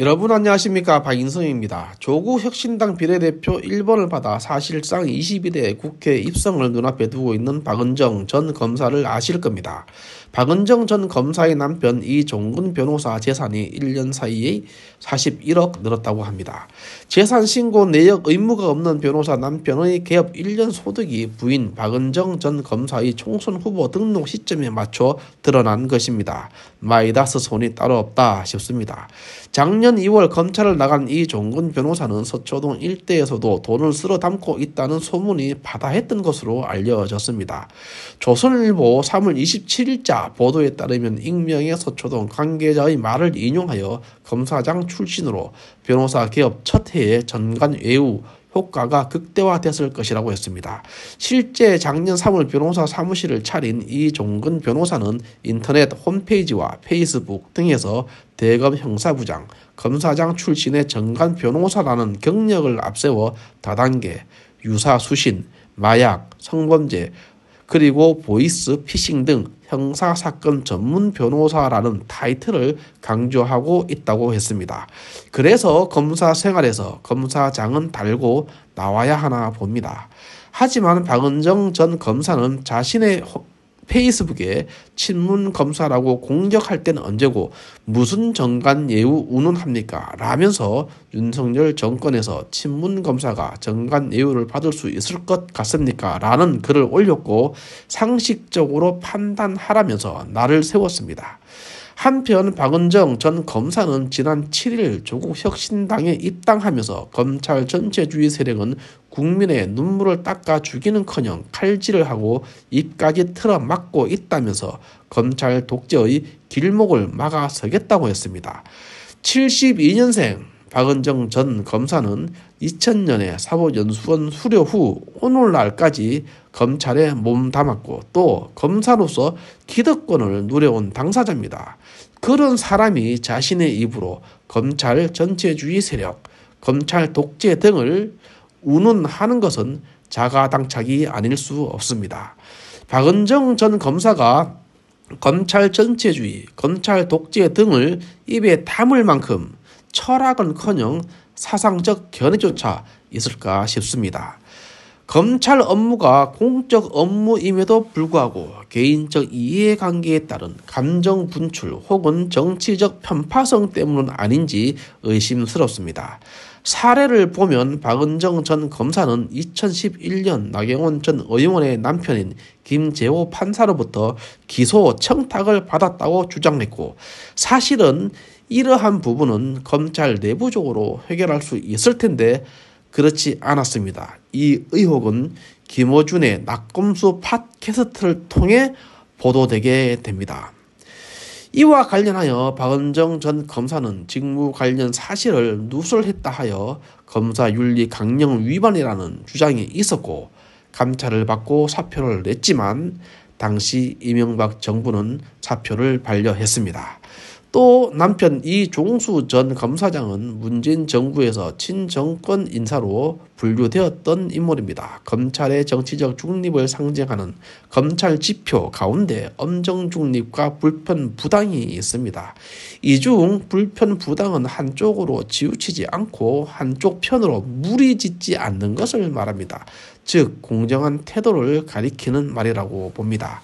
여러분 안녕하십니까 박인성입니다. 조국 혁신당 비례대표 1번을 받아 사실상 2 2대 국회 입성을 눈앞에 두고 있는 박은정 전 검사를 아실 겁니다. 박은정 전 검사의 남편 이종근 변호사 재산이 1년 사이에 41억 늘었다고 합니다. 재산 신고 내역 의무가 없는 변호사 남편의 개업 1년 소득이 부인 박은정 전 검사의 총선 후보 등록 시점에 맞춰 드러난 것입니다. 마이다스 손이 따로 없다 싶습니다. 작년 금년 2월 검찰을 나간 이종근 변호사는 서초동 일대에서도 돈을 쓸어 담고 있다는 소문이 바다했던 것으로 알려졌습니다. 조선일보 3월 27일자 보도에 따르면 익명의 서초동 관계자의 말을 인용하여 검사장 출신으로 변호사 개업 첫 해에 전관 외우 효과가 극대화됐을 것이라고 했습니다. 실제 작년 3월 변호사 사무실을 차린 이종근 변호사는 인터넷 홈페이지와 페이스북 등에서 대검 형사부장, 검사장 출신의 정관 변호사라는 경력을 앞세워 다단계, 유사 수신, 마약, 성범죄, 그리고 보이스 피싱 등 형사사건 전문 변호사라는 타이틀을 강조하고 있다고 했습니다. 그래서 검사 생활에서 검사장은 달고 나와야 하나 봅니다. 하지만 박은정 전 검사는 자신의 페이스북에 친문 검사라고 공격할 때는 언제고 무슨 정관 예우 운운합니까? 라면서 윤석열 정권에서 친문 검사가 정관 예우를 받을 수 있을 것 같습니까? 라는 글을 올렸고 상식적으로 판단하라면서 나를 세웠습니다. 한편 박은정 전 검사는 지난 7일 조국 혁신당에 입당하면서 검찰 전체주의 세력은 국민의 눈물을 닦아 죽이는커녕 칼질을 하고 입까지 틀어막고 있다면서 검찰 독재의 길목을 막아서겠다고 했습니다. 72년생 박은정 전 검사는 2000년에 사법연수원 수료 후 오늘날까지 검찰에 몸담았고 또 검사로서 기득권을 누려온 당사자입니다. 그런 사람이 자신의 입으로 검찰 전체주의 세력, 검찰 독재 등을 운운하는 것은 자가당착이 아닐 수 없습니다. 박은정 전 검사가 검찰 전체주의, 검찰 독재 등을 입에 담을 만큼 철학은커녕 사상적 견해조차 있을까 싶습니다. 검찰 업무가 공적 업무임에도 불구하고 개인적 이해관계에 따른 감정 분출 혹은 정치적 편파성 때문은 아닌지 의심스럽습니다. 사례를 보면 박은정 전 검사는 2011년 나경원 전 의원의 남편인 김재호 판사로부터 기소 청탁을 받았다고 주장했고 사실은 이러한 부분은 검찰 내부적으로 해결할 수 있을 텐데 그렇지 않았습니다. 이 의혹은 김호준의 낙검수 팟캐스트를 통해 보도되게 됩니다. 이와 관련하여 박은정 전 검사는 직무 관련 사실을 누설했다 하여 검사 윤리 강령 위반이라는 주장이 있었고 감찰을 받고 사표를 냈지만 당시 이명박 정부는 사표를 반려했습니다. 또 남편 이종수 전 검사장은 문재인 정부에서 친정권 인사로 분류되었던 인물입니다. 검찰의 정치적 중립을 상징하는 검찰 지표 가운데 엄정 중립과 불편 부당이 있습니다. 이 중 불편 부당은 한쪽으로 지우치지 않고 한쪽 편으로 무리짓지 않는 것을 말합니다. 즉 공정한 태도를 가리키는 말이라고 봅니다.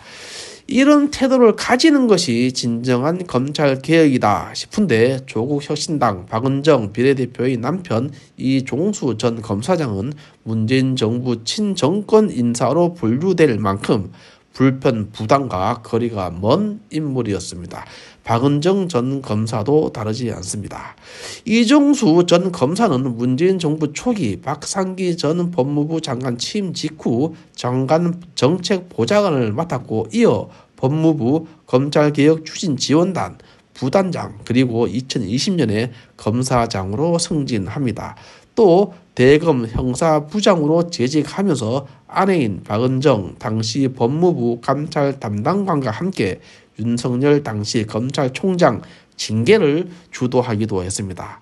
이런 태도를 가지는 것이 진정한 검찰 개혁이다 싶은데 조국 혁신당 박은정 비례대표의 남편 이종수 전 검사장은 문재인 정부 친정권 인사로 분류될 만큼 불편 부담과 거리가 먼 인물이었습니다. 박은정 전 검사도 다르지 않습니다. 이종수 전 검사는 문재인 정부 초기 박상기 전 법무부 장관 취임 직후 장관 정책 보좌관을 맡았고 이어 법무부 검찰개혁 추진 지원단 부단장 그리고 2020년에 검사장으로 승진합니다. 또 대검 형사부장으로 재직하면서 아내인 박은정 당시 법무부 감찰 담당관과 함께 윤석열 당시 검찰총장 징계를 주도하기도 했습니다.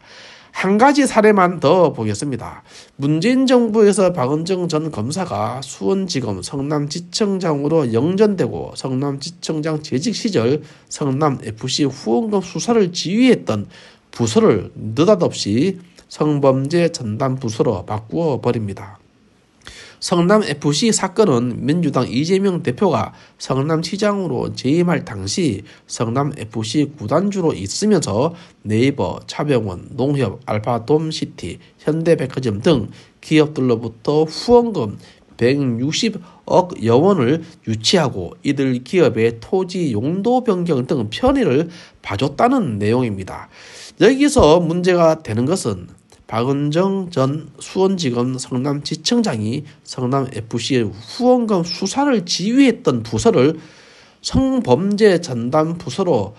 한 가지 사례만 더 보겠습니다. 문재인 정부에서 박은정 전 검사가 수원지검 성남지청장으로 영전되고 성남지청장 재직 시절 성남FC 후원금 수사를 지휘했던 부서를 느닷없이 성범죄 전담 부서로 바꾸어 버립니다. 성남 FC 사건은 민주당 이재명 대표가 성남시장으로 재임할 당시 성남 FC 구단주로 있으면서 네이버, 차병원, 농협, 알파돔시티, 현대백화점 등 기업들로부터 후원금 160억 여원을 유치하고 이들 기업의 토지 용도 변경 등 편의를 봐줬다는 내용입니다. 여기서 문제가 되는 것은 박은정 전 수원지검 성남지청장이 성남FC의 후원금 수사를 지휘했던 부서를 성범죄 전담 부서로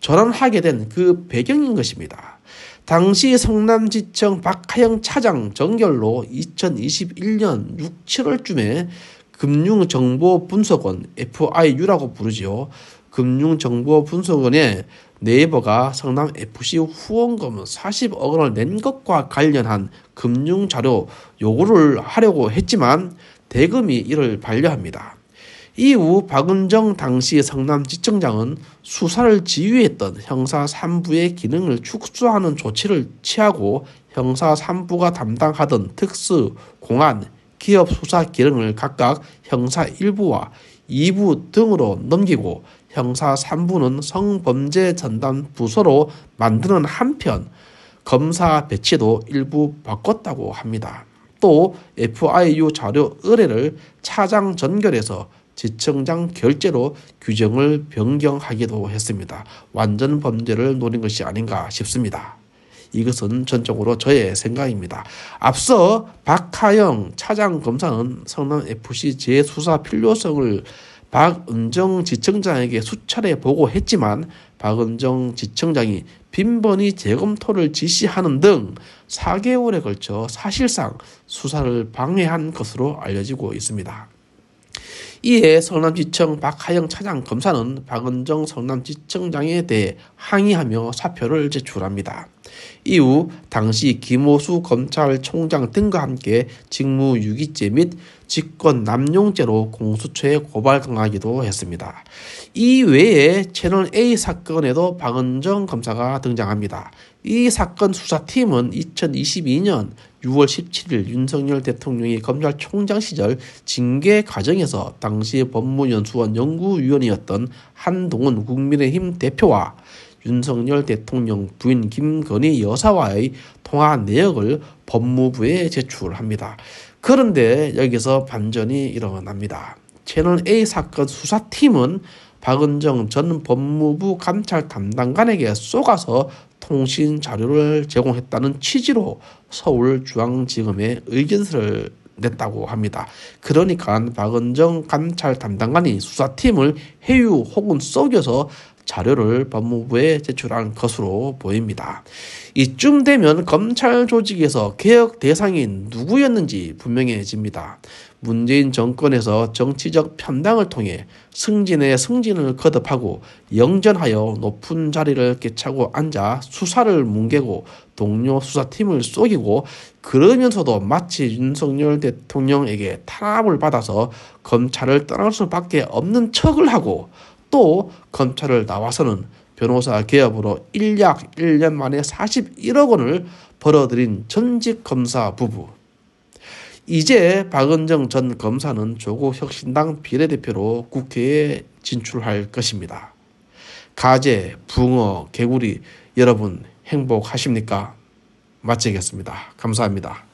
전환하게 된 그 배경인 것입니다. 당시 성남지청 박하영 차장 정결로 2021년 6, 7월쯤에 금융정보분석원 FIU라고 부르지요. 금융정보분석원에 네이버가 성남 FC 후원금 40억 원을 낸 것과 관련한 금융 자료 요구를 하려고 했지만 대금이 이를 반려합니다. 이후 박은정 당시 성남지청장은 수사를 지휘했던 형사 3부의 기능을 축소하는 조치를 취하고 형사 3부가 담당하던 특수, 공안, 기업 수사 기능을 각각 형사 1부와 2부 등으로 넘기고 형사 3부는 성범죄 전담 부서로 만드는 한편 검사 배치도 일부 바꿨다고 합니다. 또 FIU 자료 의뢰를 차장 전결해서 지청장 결제로 규정을 변경하기도 했습니다. 완전 범죄를 노린 것이 아닌가 싶습니다. 이것은 전적으로 저의 생각입니다. 앞서 박하영 차장 검사는 성남FC 재수사 필요성을 박은정 지청장에게 수차례 보고했지만 박은정 지청장이 빈번히 재검토를 지시하는 등 4개월에 걸쳐 사실상 수사를 방해한 것으로 알려지고 있습니다. 이에 성남지청 박하영 차장 검사는 박은정 성남지청장에 대해 항의하며 사표를 제출합니다. 이후 당시 김호수 검찰총장 등과 함께 직무유기죄 및 직권남용죄로 공수처에 고발 당하기도 했습니다. 이 외에 채널A 사건에도 박은정 검사가 등장합니다. 이 사건 수사팀은 2022년 6월 17일 윤석열 대통령이 검찰총장 시절 징계 과정에서 당시 법무연수원 연구위원이었던 한동훈 국민의힘 대표와 윤석열 대통령 부인 김건희 여사와의 통화 내역을 법무부에 제출합니다. 그런데 여기서 반전이 일어납니다. 채널 A 사건 수사팀은 박은정 전 법무부 감찰 담당관에게 쏘가서 통신 자료를 제공했다는 취지로 서울중앙지검에 의견서를 냈다고 합니다. 그러니까 박은정 감찰 담당관이 수사팀을 해유 혹은 속여서 자료를 법무부에 제출한 것으로 보입니다. 이쯤 되면 검찰 조직에서 개혁 대상이 누구였는지 분명해집니다. 문재인 정권에서 정치적 편당을 통해 승진에 승진을 거듭하고 영전하여 높은 자리를 깨차고 앉아 수사를 뭉개고 동료 수사팀을 쏘기고 그러면서도 마치 윤석열 대통령에게 탄압을 받아서 검찰을 떠날 수밖에 없는 척을 하고 또 검찰을 나와서는 변호사 개업으로 1약 1년 만에 41억 원을 벌어들인 전직 검사 부부. 이제 박은정 전 검사는 조국 혁신당 비례대표로 국회에 진출할 것입니다. 가재, 붕어, 개구리 여러분 행복하십니까? 마치겠습니다. 감사합니다.